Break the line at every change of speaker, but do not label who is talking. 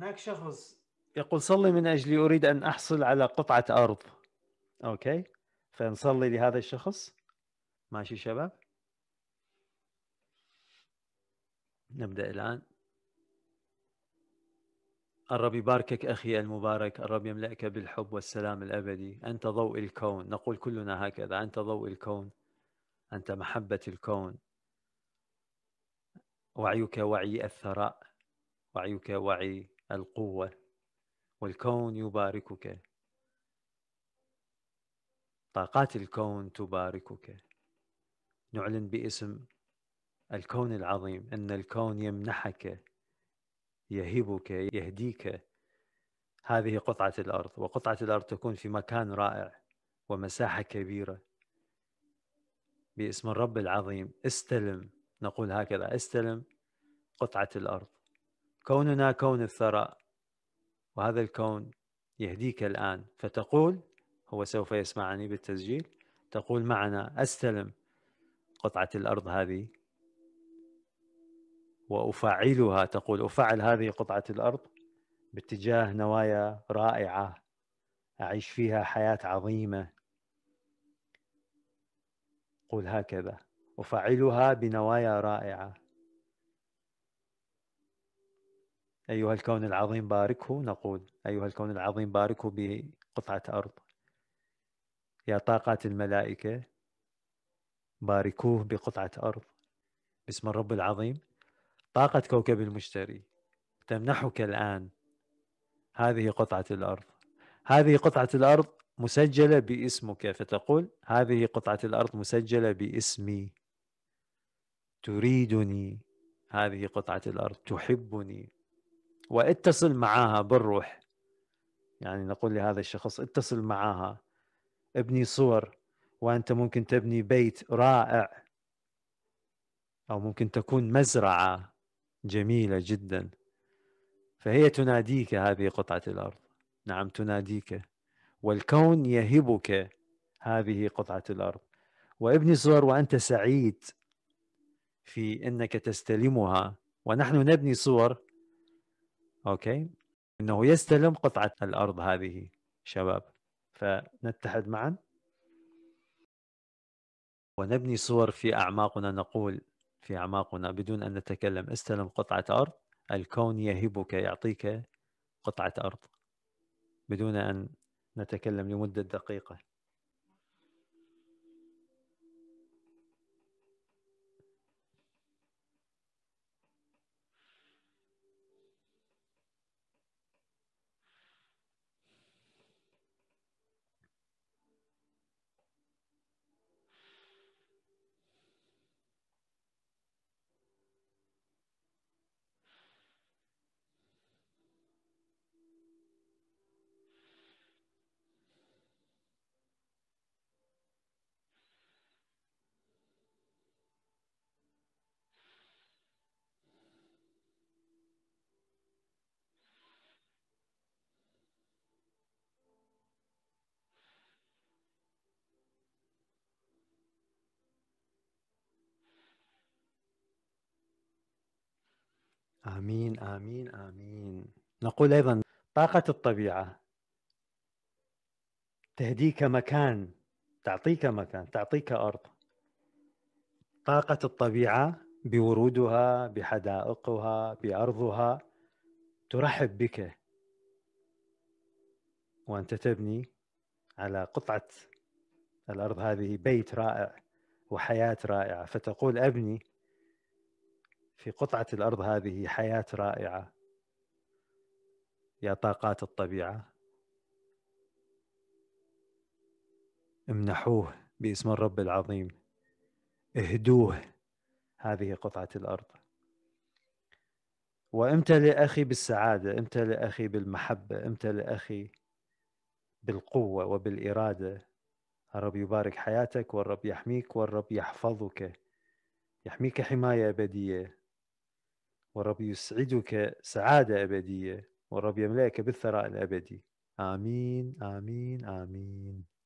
هناك شخص يقول صلي من اجلي اريد ان احصل على قطعه ارض اوكي فنصلي لهذا الشخص ماشي شباب نبدا الان الرب يباركك أخي المبارك الرب يملأك بالحب والسلام الأبدي أنت ضوء الكون نقول كلنا هكذا أنت ضوء الكون أنت محبة الكون وعيك وعي الثراء وعيك وعي القوة والكون يباركك طاقات الكون تباركك نعلن باسم الكون العظيم ان الكون يمنحك يهبك يهديك هذه قطعه الارض وقطعه الارض تكون في مكان رائع ومساحه كبيره باسم الرب العظيم استلم نقول هكذا استلم قطعه الارض كوننا كون الثراء وهذا الكون يهديك الآن فتقول هو سوف يسمعني بالتسجيل تقول معنا أستلم قطعة الأرض هذه وأفعلها تقول أفعل هذه قطعة الأرض باتجاه نوايا رائعة أعيش فيها حياة عظيمة قل هكذا أفعلها بنوايا رائعة أيها الكون العظيم باركه نقول أيها الكون العظيم باركه بقطعة أرض يا طاقات الملائكة باركوه بقطعة أرض باسم الرب العظيم طاقة كوكب المشتري تمنحك الآن هذه قطعة الأرض هذه قطعة الأرض مسجلة باسمك فتقول هذه قطعة الأرض مسجلة باسمي تريدني هذه قطعة الأرض تحبني واتصل معاها بالروح يعني نقول لهذا الشخص اتصل معاها ابني صور وانت ممكن تبني بيت رائع او ممكن تكون مزرعه جميله جدا فهي تناديك هذه قطعه الارض نعم تناديك والكون يهبك هذه قطعه الارض وابني صور وانت سعيد في انك تستلمها ونحن نبني صور اوكي انه يستلم قطعه الارض هذه شباب فنتحد معا ونبني صور في اعماقنا نقول في اعماقنا بدون ان نتكلم استلم قطعه ارض الكون يهبك يعطيك قطعه ارض بدون ان نتكلم لمده دقيقه آمين آمين آمين نقول أيضا طاقة الطبيعة تهديك مكان تعطيك مكان تعطيك أرض طاقة الطبيعة بورودها بحدائقها بأرضها ترحب بك وأنت تبني على قطعة الأرض هذه بيت رائع وحياة رائعة فتقول أبني في قطعة الأرض هذه حياة رائعة يا طاقات الطبيعة امنحوه باسم الرب العظيم اهدوه هذه قطعة الأرض وامتلئ أخي بالسعادة امتلئ أخي بالمحبة امتلئ أخي بالقوة وبالإرادة الرب يبارك حياتك والرب يحميك والرب يحفظك يحميك حماية أبدية والرب يسعدك سعادة أبدية والرب يملأك بالثراء الأبدي آمين آمين آمين